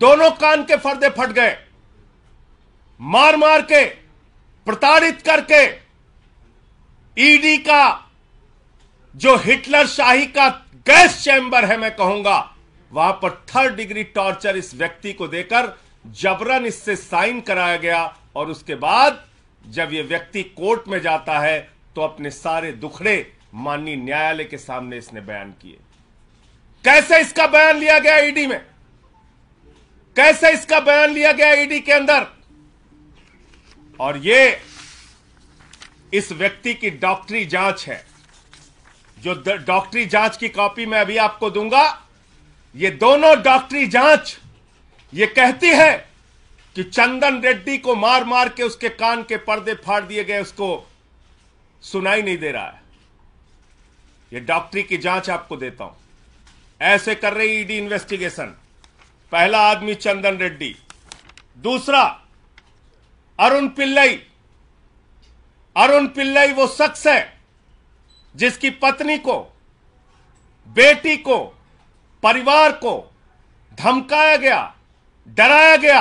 दोनों कान के फर्दे फट गए मार मार के प्रताड़ित करके ईडी e का जो हिटलर शाही का गैस चैंबर है मैं कहूंगा वहां पर थर्ड डिग्री टॉर्चर इस व्यक्ति को देकर जबरन इससे साइन कराया गया और उसके बाद जब यह व्यक्ति कोर्ट में जाता है तो अपने सारे दुखड़े माननीय न्यायालय के सामने इसने बयान किए कैसे इसका बयान लिया गया ईडी e में कैसे इसका बयान लिया गया ईडी के अंदर और ये इस व्यक्ति की डॉक्टरी जांच है जो डॉक्टरी जांच की कॉपी मैं अभी आपको दूंगा ये दोनों डॉक्टरी जांच ये कहती है कि चंदन रेड्डी को मार मार के उसके कान के पर्दे फाड़ दिए गए उसको सुनाई नहीं दे रहा है ये डॉक्टरी की जांच आपको देता हूं ऐसे कर रही ईडी इन्वेस्टिगेशन पहला आदमी चंदन रेड्डी दूसरा अरुण पिल्लई अरुण पिल्लई वो शख्स है जिसकी पत्नी को बेटी को परिवार को धमकाया गया डराया गया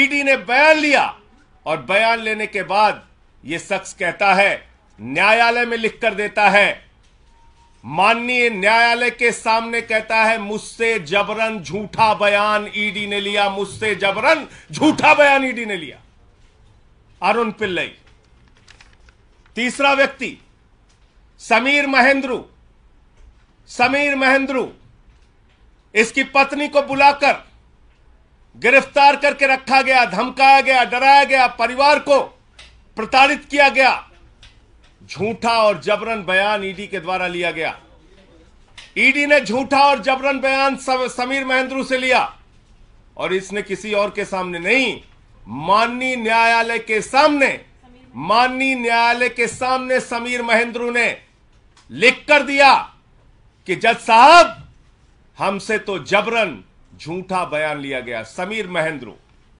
ईडी e ने बयान लिया और बयान लेने के बाद यह शख्स कहता है न्यायालय में लिखकर देता है माननीय न्यायालय के सामने कहता है मुझसे जबरन झूठा बयान ईडी ने लिया मुझसे जबरन झूठा बयान ईडी ने लिया अरुण पिल्लई तीसरा व्यक्ति समीर महेंद्रू समीर महेंद्रू इसकी पत्नी को बुलाकर गिरफ्तार करके रखा गया धमकाया गया डराया गया परिवार को प्रताड़ित किया गया झूठा और जबरन बयान ईडी के द्वारा लिया गया ईडी ने झूठा और जबरन बयान समीर महेंद्रू से लिया और इसने किसी और के सामने नहीं माननीय न्यायालय के सामने माननीय न्यायालय के सामने समीर महेंद्रू ने लिख कर दिया कि जज साहब हमसे तो जबरन झूठा बयान लिया गया समीर महेंद्रू